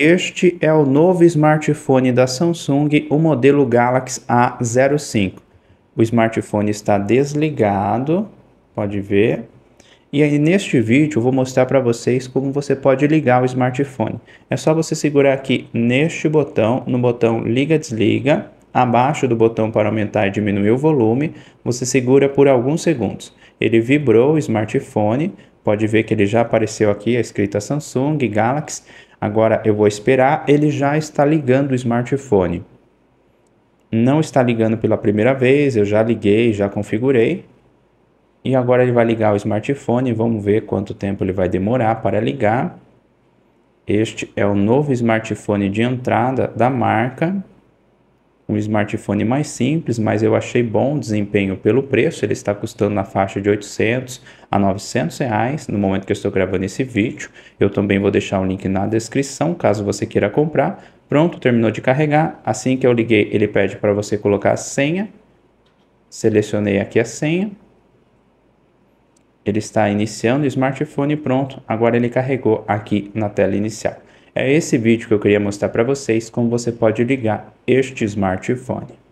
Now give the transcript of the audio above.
Este é o novo smartphone da Samsung, o modelo Galaxy A05. O smartphone está desligado, pode ver. E aí neste vídeo eu vou mostrar para vocês como você pode ligar o smartphone. É só você segurar aqui neste botão, no botão liga desliga, abaixo do botão para aumentar e diminuir o volume, você segura por alguns segundos. Ele vibrou o smartphone, pode ver que ele já apareceu aqui a é escrita Samsung Galaxy. Agora eu vou esperar, ele já está ligando o smartphone. Não está ligando pela primeira vez, eu já liguei, já configurei. E agora ele vai ligar o smartphone, vamos ver quanto tempo ele vai demorar para ligar. Este é o novo smartphone de entrada da marca um smartphone mais simples, mas eu achei bom desempenho pelo preço. Ele está custando na faixa de 800 a 900 reais no momento que eu estou gravando esse vídeo. Eu também vou deixar o link na descrição caso você queira comprar. Pronto, terminou de carregar. Assim que eu liguei, ele pede para você colocar a senha. Selecionei aqui a senha. Ele está iniciando o smartphone pronto. Agora ele carregou aqui na tela inicial. É esse vídeo que eu queria mostrar para vocês como você pode ligar este smartphone.